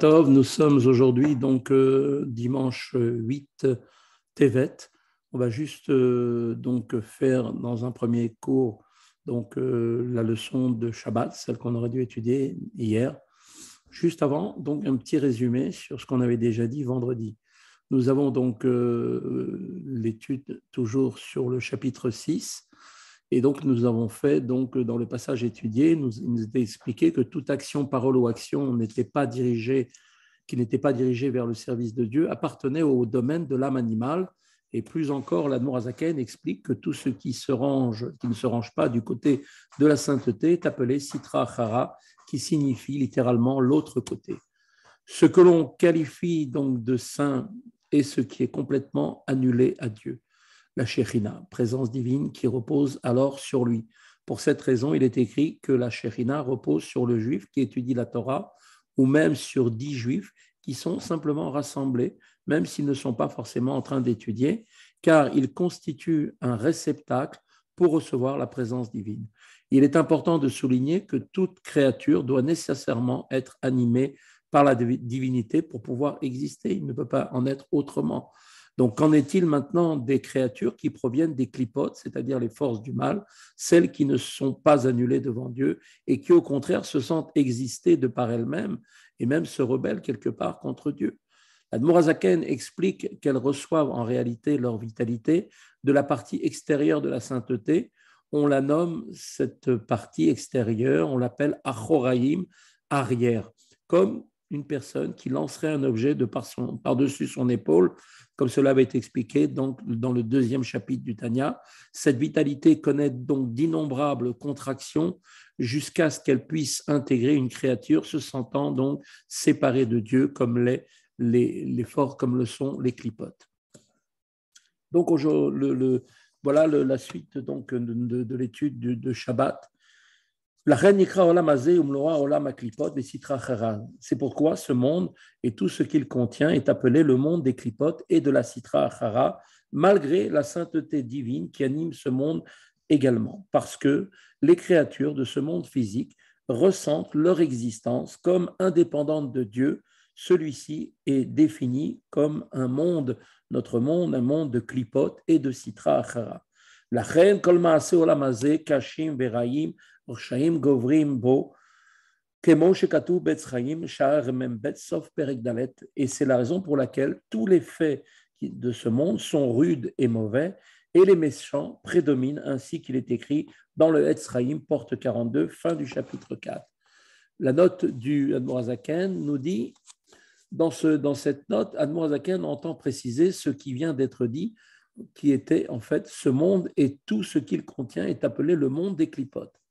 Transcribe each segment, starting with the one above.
Tov, nous sommes aujourd'hui donc euh, dimanche 8 euh, Tevet. On va juste euh, donc faire dans un premier cours donc la leçon de Shabbat, celle qu'on aurait dû étudier hier. Juste avant, donc un petit résumé sur ce qu'on avait déjà dit vendredi. Nous avons donc l'étude toujours sur le chapitre 6 et donc, nous avons fait, donc, dans le passage étudié, nous, nous était expliqué que toute action, parole ou action n'était pas dirigée, qui n'était pas dirigée vers le service de Dieu, appartenait au domaine de l'âme animale. Et plus encore, la l'Admorazaken explique que tout ce qui se range, qui ne se range pas du côté de la sainteté, est appelé Sitra hara » qui signifie littéralement l'autre côté. Ce que l'on qualifie donc de saint est ce qui est complètement annulé à Dieu la Shekhinah, présence divine qui repose alors sur lui. Pour cette raison, il est écrit que la Shekhinah repose sur le juif qui étudie la Torah ou même sur dix juifs qui sont simplement rassemblés, même s'ils ne sont pas forcément en train d'étudier, car ils constituent un réceptacle pour recevoir la présence divine. Il est important de souligner que toute créature doit nécessairement être animée par la divinité pour pouvoir exister. Il ne peut pas en être autrement. Donc, qu'en est-il maintenant des créatures qui proviennent des clipotes, c'est-à-dire les forces du mal, celles qui ne sont pas annulées devant Dieu et qui, au contraire, se sentent exister de par elles-mêmes et même se rebellent quelque part contre Dieu Admorazaken explique qu'elles reçoivent en réalité leur vitalité de la partie extérieure de la sainteté. On la nomme, cette partie extérieure, on l'appelle Achoraim, arrière, comme une personne qui lancerait un objet de par dessus son épaule, comme cela avait été expliqué donc, dans le deuxième chapitre du Tanya. Cette vitalité connaît donc d'innombrables contractions jusqu'à ce qu'elle puisse intégrer une créature se sentant donc séparée de Dieu comme les, les, forts comme le sont les clipotes. Donc voilà la suite donc, de, l'étude de Shabbat c'est pourquoi ce monde et tout ce qu'il contient est appelé le monde des clipotes et de la citra achara, malgré la sainteté divine qui anime ce monde également, parce que les créatures de ce monde physique ressentent leur existence comme indépendante de Dieu. Celui-ci est défini comme un monde, notre monde, un monde de clipotes et de citra achara. La reine kolmaase olamaze kashim veraim et c'est la raison pour laquelle tous les faits de ce monde sont rudes et mauvais, et les méchants prédominent ainsi qu'il est écrit dans le Etzraïm, porte 42, fin du chapitre 4. La note du Admorazaken nous dit, dans, ce, dans cette note, Admorazaken entend préciser ce qui vient d'être dit, qui était en fait ce monde et tout ce qu'il contient est appelé le monde des clipotes.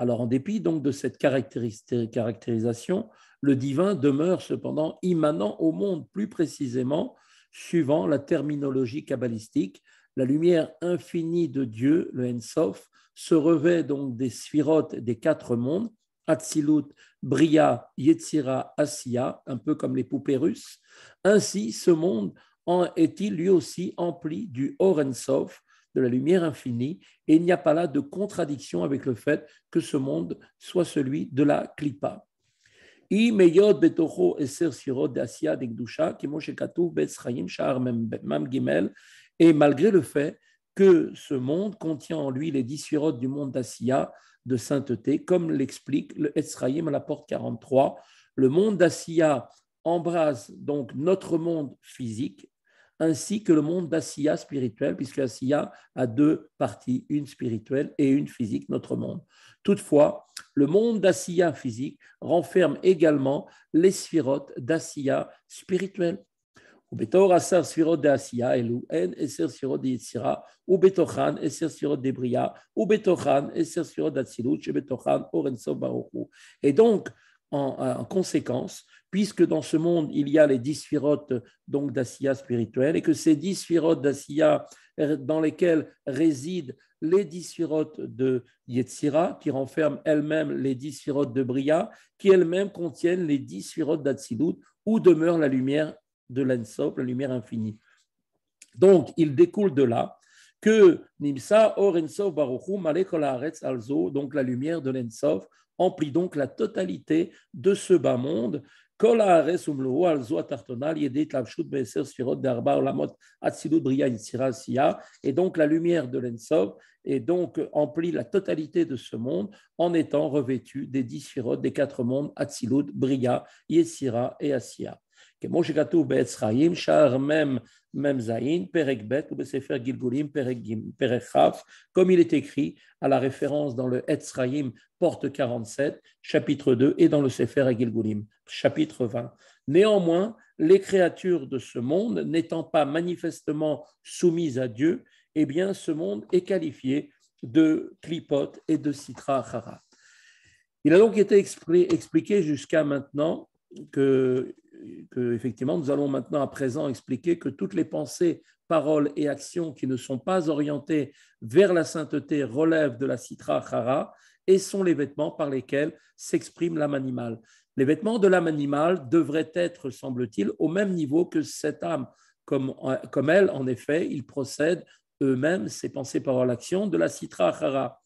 Alors en dépit donc de cette caractérisation, le divin demeure cependant immanent au monde, plus précisément, suivant la terminologie kabbalistique, la lumière infinie de Dieu, le Ensof, se revêt donc des sphirotes des quatre mondes, Atsilut, Bria, Yetzira, Asiya, un peu comme les poupées russes. Ainsi, ce monde est-il lui aussi empli du Sof la lumière infinie, et il n'y a pas là de contradiction avec le fait que ce monde soit celui de la gimel Et malgré le fait que ce monde contient en lui les dix sirotes du monde d'assia de sainteté, comme l'explique le Ezraïm à la porte 43. Le monde d'assia embrasse donc notre monde physique ainsi que le monde d'Asiya spirituel, puisque Asiya a deux parties, une spirituelle et une physique, notre monde. Toutefois, le monde d'Asiya physique renferme également les sphirotes d'Asiya spirituelle. Et donc, euh, en, conséquence, puisque dans ce monde, il y a les dix sphirotes donc d'Asiya spirituelle, et que ces dix sphirotes d'Asiya, euh, dans lesquelles résident les dix sphirotes de Yetzira, qui renferment elles-mêmes les dix sphirotes de Bria, qui elles-mêmes contiennent les dix sphirotes d'Atsidut où demeure la lumière de l'Ensop, la lumière infinie. Donc, il découle de là que Nimsa Or Orensov Baruchum Alzo, donc la lumière de l'Ensov, emplit donc la totalité de ce bas monde. Um et donc la lumière de l'Ensov et donc emplit la totalité de ce monde en étant revêtue des dix des quatre mondes, Atzilut, briya, Yesira et Asiya comme il est écrit à la référence dans le Etzraïm, porte 47, chapitre 2, et dans le Sefer Gilgulim, chapitre 20. Néanmoins, les créatures de ce monde, n'étant pas manifestement soumises à Dieu, eh bien, ce monde est qualifié de Klipot et de Sitra Hara. Il a donc été expliqué jusqu'à maintenant que que effectivement nous allons maintenant à présent expliquer que toutes les pensées, paroles et actions qui ne sont pas orientées vers la sainteté relèvent de la citra chara et sont les vêtements par lesquels s'exprime l'âme animale. Les vêtements de l'âme animale devraient être, semble-t-il, au même niveau que cette âme. Comme, euh, comme elle, en effet, ils procèdent eux-mêmes, ces pensées, paroles, actions, de la citra chara.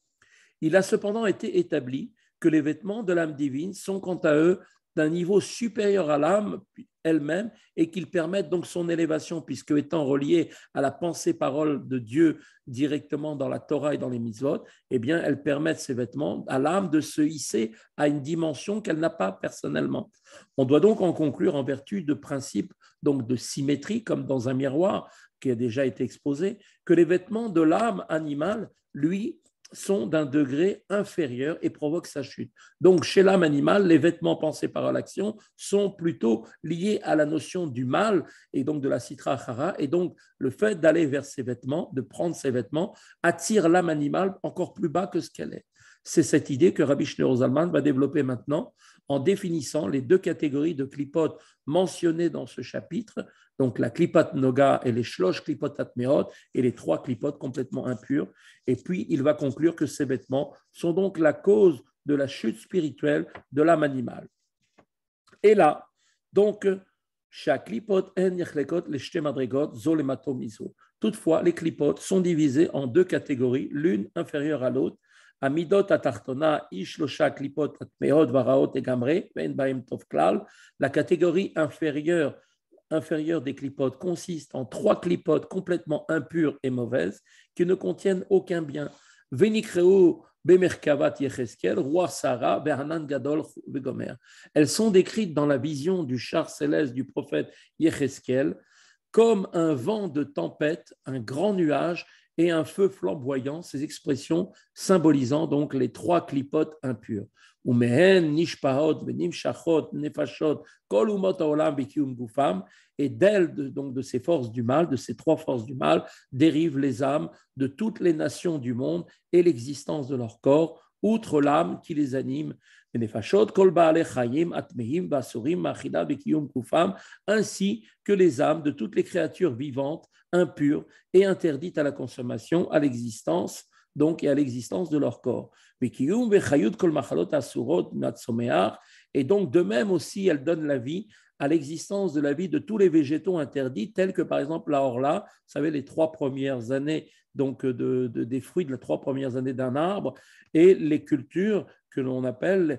Il a cependant été établi que les vêtements de l'âme divine sont quant à eux d'un niveau supérieur à l'âme elle-même et qu'il permette donc son élévation, puisque étant relié à la pensée-parole de Dieu directement dans la Torah et dans les mitzvot, eh bien, elle permet ces vêtements à l'âme de se hisser à une dimension qu'elle n'a pas personnellement. On doit donc en conclure en vertu de principes donc de symétrie, comme dans un miroir qui a déjà été exposé, que les vêtements de l'âme animale, lui, sont d'un degré inférieur et provoquent sa chute. Donc, chez l'âme animale, les vêtements pensés par l'action sont plutôt liés à la notion du mal et donc de la citra hara. Et donc, le fait d'aller vers ses vêtements, de prendre ses vêtements, attire l'âme animale encore plus bas que ce qu'elle est. C'est cette idée que Rabbi Schneur Zalman va développer maintenant en définissant les deux catégories de clipotes mentionnées dans ce chapitre, donc la Klipot Noga et les Shlosh Klipot et les trois clipotes complètement impurs. Et puis il va conclure que ces vêtements sont donc la cause de la chute spirituelle de l'âme animale. Et là, donc, chaque les Toutefois, les clipotes sont divisés en deux catégories, l'une inférieure à l'autre, ben la catégorie inférieure, des clipotes consiste en trois clipotes complètement impures et mauvaises qui ne contiennent aucun bien. Venikreo Bemerkavat roi Sarah, Behanan Gadol Begomer. Elles sont décrites dans la vision du char céleste du prophète Yecheskel comme un vent de tempête, un grand nuage et un feu flamboyant, ces expressions symbolisant donc les trois clipotes impures. Et d'elles, donc de ces forces du mal, de ces trois forces du mal, dérivent les âmes de toutes les nations du monde et l'existence de leur corps, outre l'âme qui les anime. Ainsi que les âmes de toutes les créatures vivantes, impures et interdites à la consommation, à l'existence donc et à l'existence de leur corps. Et donc, de même aussi, elle donne la vie à l'existence de la vie de tous les végétaux interdits, tels que par exemple la horla, vous savez, les trois premières années donc euh, des fruits de les trois premières années d'un arbre, et les cultures que l'on appelle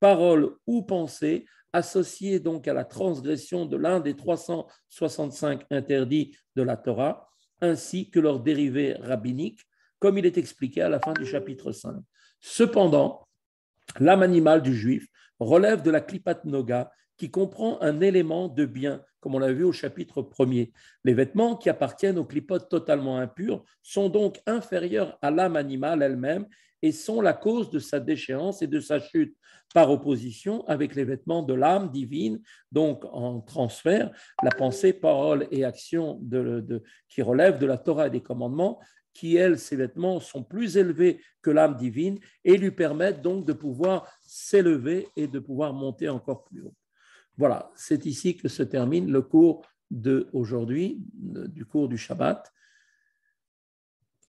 parole ou pensée, associée donc à la transgression de l'un des 365 interdits de la Torah, ainsi que leurs dérivés rabbiniques, comme il est expliqué à la fin du chapitre 5. Cependant, l'âme animale du juif relève de la klipat noga, qui comprend un élément de bien, comme on l'a vu au chapitre 1er. Les vêtements qui appartiennent aux clipotes totalement impurs sont donc inférieurs à l'âme animale elle-même et sont la cause de sa déchéance et de sa chute, par opposition avec les vêtements de l'âme divine, donc en transfert, la pensée, parole et action qui relèvent de la Torah et des commandements, qui, elles, ces vêtements sont plus élevés que l'âme divine et lui permettent donc de pouvoir s'élever et de pouvoir monter encore plus haut. Voilà, c'est ici que se termine le cours d'aujourd'hui, du cours du Shabbat.